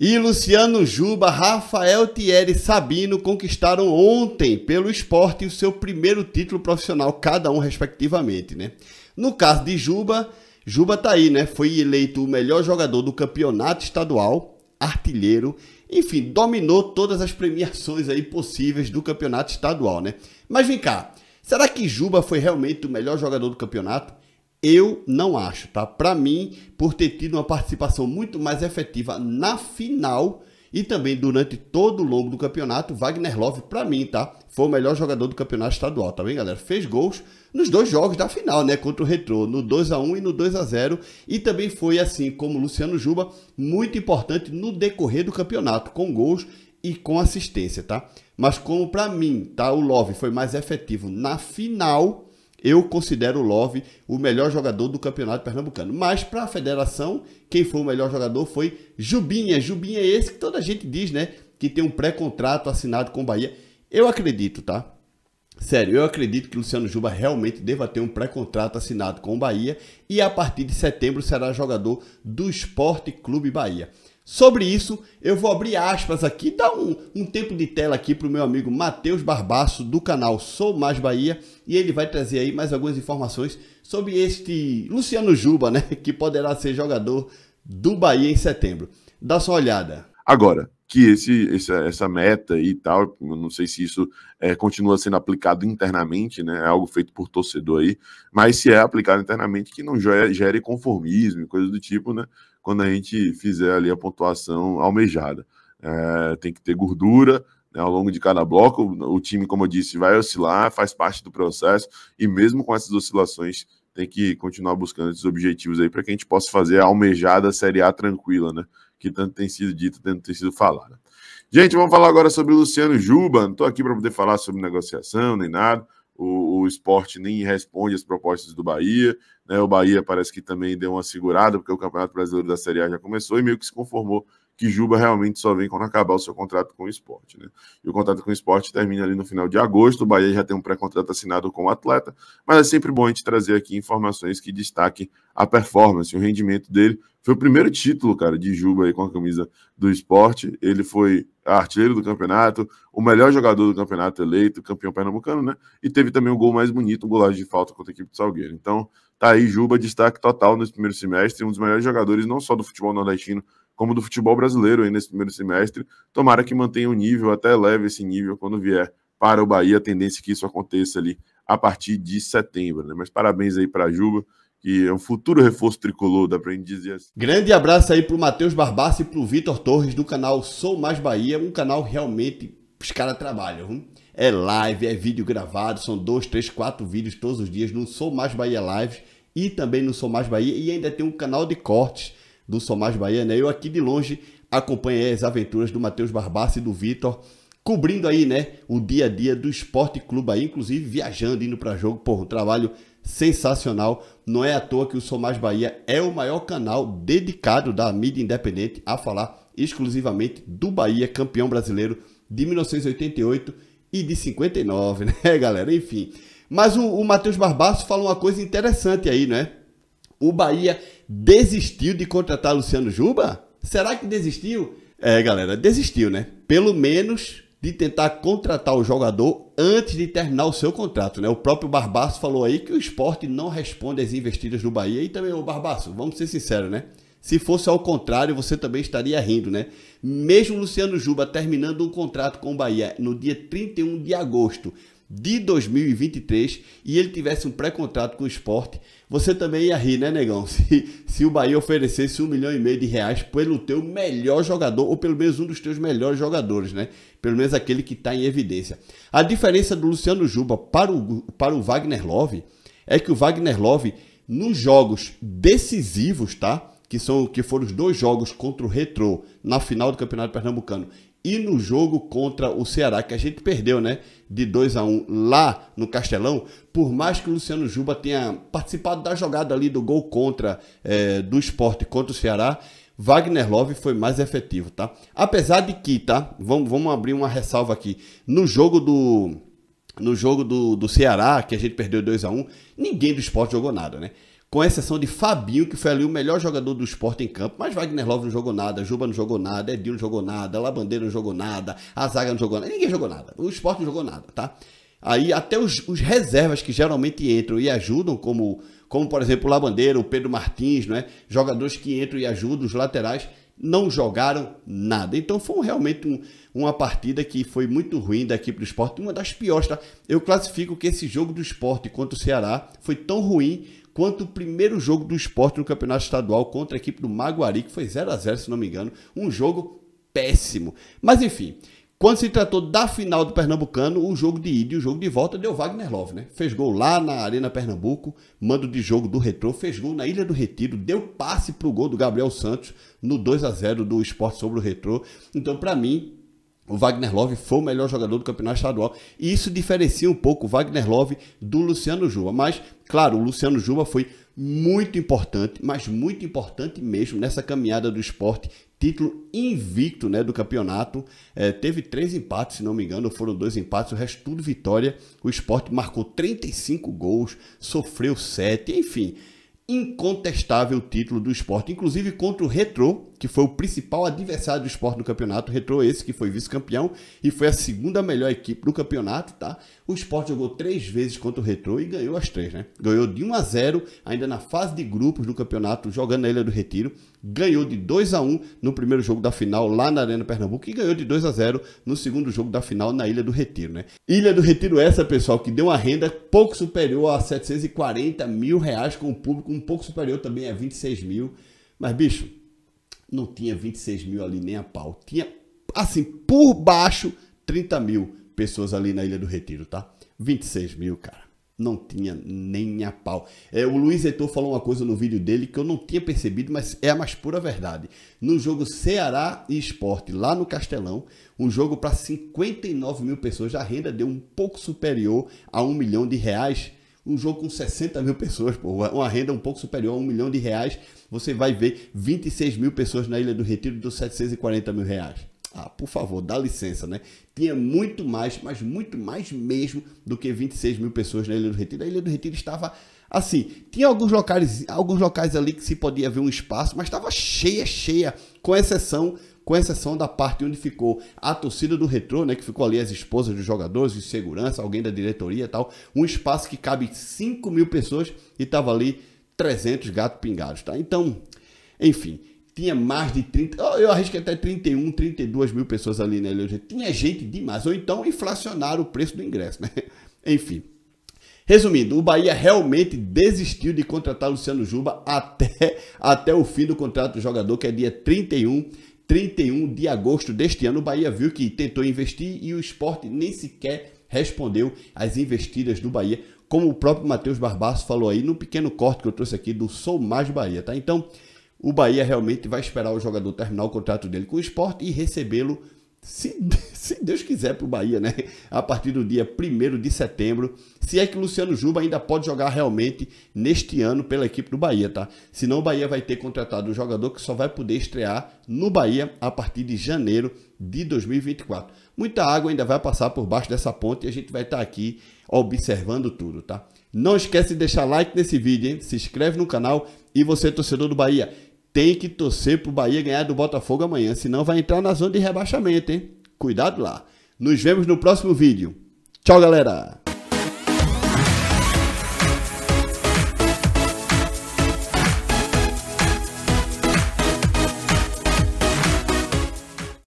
E Luciano Juba, Rafael Thierry Sabino conquistaram ontem pelo esporte o seu primeiro título profissional, cada um respectivamente, né? No caso de Juba, Juba tá aí, né? Foi eleito o melhor jogador do campeonato estadual, artilheiro, enfim, dominou todas as premiações aí possíveis do campeonato estadual, né? Mas vem cá, será que Juba foi realmente o melhor jogador do campeonato? Eu não acho, tá? Para mim, por ter tido uma participação muito mais efetiva na final e também durante todo o longo do campeonato, Wagner Love, para mim, tá? Foi o melhor jogador do campeonato estadual, tá bem, galera? Fez gols nos dois jogos da final, né? Contra o Retrô, no 2 a 1 e no 2 a 0 E também foi, assim como Luciano Juba, muito importante no decorrer do campeonato, com gols e com assistência, tá? Mas como para mim, tá? O Love foi mais efetivo na final eu considero o Love o melhor jogador do Campeonato Pernambucano. Mas para a federação, quem foi o melhor jogador foi Jubinha. Jubinha é esse que toda a gente diz, né? Que tem um pré-contrato assinado com o Bahia. Eu acredito, tá? Sério, eu acredito que Luciano Juba realmente deva ter um pré-contrato assinado com o Bahia e a partir de setembro será jogador do Esporte Clube Bahia. Sobre isso, eu vou abrir aspas aqui, dar um, um tempo de tela aqui para o meu amigo Matheus Barbaço, do canal Sou Mais Bahia, e ele vai trazer aí mais algumas informações sobre este Luciano Juba, né, que poderá ser jogador do Bahia em setembro. Dá só uma olhada. Agora, que esse, essa essa meta e tal, não sei se isso é, continua sendo aplicado internamente, né? É algo feito por torcedor aí, mas se é aplicado internamente, que não gere conformismo e coisa do tipo, né? Quando a gente fizer ali a pontuação almejada. É, tem que ter gordura, né, ao longo de cada bloco. O time, como eu disse, vai oscilar, faz parte do processo, e mesmo com essas oscilações, tem que continuar buscando esses objetivos aí para que a gente possa fazer a almejada Série A tranquila, né? Que tanto tem sido dito, tanto tem sido falado. Gente, vamos falar agora sobre o Luciano Juba. Não estou aqui para poder falar sobre negociação nem nada. O, o, esporte nem responde às propostas do Bahia. Né? O Bahia parece que também deu uma segurada, porque o Campeonato Brasileiro da Série A já começou e meio que se conformou que Juba realmente só vem quando acabar o seu contrato com o esporte. Né? E o contrato com o esporte termina ali no final de agosto. O Bahia já tem um pré-contrato assinado com o atleta, mas é sempre bom a gente trazer aqui informações que destaquem a performance, o rendimento dele. Foi o primeiro título, cara, de Juba aí com a camisa do esporte. Ele foi artilheiro do campeonato, o melhor jogador do campeonato eleito, campeão pernambucano, né? E teve também o gol mais bonito, um golaço de falta contra a equipe do Salgueiro. Então, tá aí Juba, destaque total nesse primeiro semestre, um dos melhores jogadores não só do futebol nordestino, como do futebol brasileiro aí nesse primeiro semestre. Tomara que mantenha o um nível, até leve esse nível quando vier para o Bahia. A tendência é que isso aconteça ali a partir de setembro. Né? Mas parabéns aí para a Juba, que é um futuro reforço tricolor, dá a gente dizer assim. Grande abraço aí para o Matheus Barbassi e para o Vitor Torres do canal Sou Mais Bahia, um canal realmente os caras trabalham. É live, é vídeo gravado, são dois, três, quatro vídeos todos os dias no Sou Mais Bahia live e também no Sou Mais Bahia e ainda tem um canal de cortes do Bahia, né? Eu aqui de longe acompanho as aventuras do Matheus Barbassi e do Vitor, cobrindo aí, né, o dia a dia do Esporte Clube aí, inclusive viajando, indo para jogo, por um trabalho sensacional. Não é à toa que o Somás Bahia é o maior canal dedicado da mídia independente a falar exclusivamente do Bahia, campeão brasileiro de 1988 e de 59, né, galera? Enfim. Mas o, o Matheus Barbaço fala uma coisa interessante aí, né? O Bahia desistiu de contratar Luciano Juba? Será que desistiu? É, galera, desistiu, né? Pelo menos de tentar contratar o jogador antes de terminar o seu contrato, né? O próprio Barbaço falou aí que o esporte não responde às investidas do Bahia. E também, o Barbaço, vamos ser sinceros, né? Se fosse ao contrário, você também estaria rindo, né? Mesmo Luciano Juba terminando um contrato com o Bahia no dia 31 de agosto, de 2023 e ele tivesse um pré-contrato com o esporte, você também ia rir, né, negão? Se, se o Bahia oferecesse um milhão e meio de reais pelo teu melhor jogador, ou pelo menos um dos teus melhores jogadores, né? Pelo menos aquele que está em evidência. A diferença do Luciano Juba para o, para o Wagner Love é que o Wagner Love, nos jogos decisivos, tá? que são que foram os dois jogos contra o Retrô na final do Campeonato Pernambucano e no jogo contra o Ceará que a gente perdeu, né, de 2 a 1 um, lá no Castelão, por mais que o Luciano Juba tenha participado da jogada ali do gol contra é, do esporte contra o Ceará, Wagner Love foi mais efetivo, tá? Apesar de que, tá? Vamos, vamos abrir uma ressalva aqui. No jogo do no jogo do, do Ceará, que a gente perdeu 2 a 1 um, ninguém do esporte jogou nada, né? com exceção de Fabinho, que foi ali o melhor jogador do esporte em campo, mas Wagner Love não jogou nada, Juba não jogou nada, Edil não jogou nada, Labandeira não jogou nada, a zaga não jogou nada, ninguém jogou nada, o esporte não jogou nada, tá? Aí até os, os reservas que geralmente entram e ajudam, como, como por exemplo o Labandeira, o Pedro Martins, né? jogadores que entram e ajudam, os laterais, não jogaram nada. Então foi realmente um, uma partida que foi muito ruim da equipe do esporte, uma das piores. Tá? Eu classifico que esse jogo do esporte contra o Ceará foi tão ruim quanto o primeiro jogo do esporte no Campeonato Estadual contra a equipe do Maguari, que foi 0 a 0 se não me engano. Um jogo péssimo. Mas enfim, quando se tratou da final do Pernambucano, o jogo de ida e o jogo de volta deu Wagner Love, né? Fez gol lá na Arena Pernambuco, mando de jogo do Retrô, fez gol na Ilha do Retiro, deu passe pro gol do Gabriel Santos no 2 a 0 do esporte sobre o Retrô. Então, para mim, o Wagner Love foi o melhor jogador do campeonato estadual. E isso diferencia um pouco o Wagner Love do Luciano Juba. Mas, claro, o Luciano Juba foi muito importante, mas muito importante mesmo nessa caminhada do esporte. Título invicto né, do campeonato. É, teve três empates, se não me engano, foram dois empates, o resto tudo vitória. O esporte marcou 35 gols, sofreu 7, enfim incontestável título do esporte, inclusive contra o Retro, que foi o principal adversário do esporte no campeonato. Retro esse que foi vice-campeão e foi a segunda melhor equipe do campeonato, tá? O esporte jogou três vezes contra o Retro e ganhou as três, né? Ganhou de 1 a 0 ainda na fase de grupos do campeonato, jogando na Ilha do Retiro ganhou de 2 a 1 no primeiro jogo da final lá na Arena Pernambuco e ganhou de 2 a 0 no segundo jogo da final na Ilha do Retiro, né? Ilha do Retiro essa, pessoal, que deu uma renda pouco superior a 740 mil reais com o público, um pouco superior também a 26 mil. Mas, bicho, não tinha 26 mil ali nem a pau. Tinha, assim, por baixo, 30 mil pessoas ali na Ilha do Retiro, tá? 26 mil, cara. Não tinha nem a pau. É, o Luiz Heitor falou uma coisa no vídeo dele que eu não tinha percebido, mas é a mais pura verdade. No jogo Ceará e Esporte, lá no Castelão, um jogo para 59 mil pessoas, a renda deu um pouco superior a um milhão de reais. Um jogo com 60 mil pessoas, pô, uma renda um pouco superior a um milhão de reais, você vai ver 26 mil pessoas na Ilha do Retiro dos 740 mil reais. Ah, por favor, dá licença, né? Tinha muito mais, mas muito mais mesmo do que 26 mil pessoas na Ilha do Retiro. A Ilha do Retiro estava assim. Tinha alguns locais, alguns locais ali que se podia ver um espaço, mas estava cheia, cheia, com exceção com exceção da parte onde ficou a torcida do retrô, né, que ficou ali as esposas dos jogadores, de segurança, alguém da diretoria e tal, um espaço que cabe 5 mil pessoas e estava ali 300 gatos pingados, tá? Então, enfim, tinha mais de 30, eu acho que até 31, 32 mil pessoas ali, né, Leogê? Tinha gente demais, ou então inflacionaram o preço do ingresso, né? Enfim. Resumindo, o Bahia realmente desistiu de contratar Luciano Juba até, até o fim do contrato do jogador, que é dia 31, 31 de agosto deste ano. O Bahia viu que tentou investir e o esporte nem sequer respondeu às investidas do Bahia, como o próprio Matheus Barbaço falou aí no pequeno corte que eu trouxe aqui do Sou Mais Bahia, tá? Então, o Bahia realmente vai esperar o jogador terminar o contrato dele com o esporte e recebê-lo, se, se, Deus quiser, para o Bahia, né? A partir do dia 1 de setembro. Se é que o Luciano Juba ainda pode jogar realmente neste ano pela equipe do Bahia, tá? Senão o Bahia vai ter contratado um jogador que só vai poder estrear no Bahia a partir de janeiro de 2024. Muita água ainda vai passar por baixo dessa ponte e a gente vai estar tá aqui observando tudo, tá? Não esquece de deixar like nesse vídeo, hein? Se inscreve no canal e você, torcedor do Bahia, tem que torcer pro Bahia ganhar do Botafogo amanhã, senão vai entrar na zona de rebaixamento, hein? Cuidado lá. Nos vemos no próximo vídeo. Tchau, galera!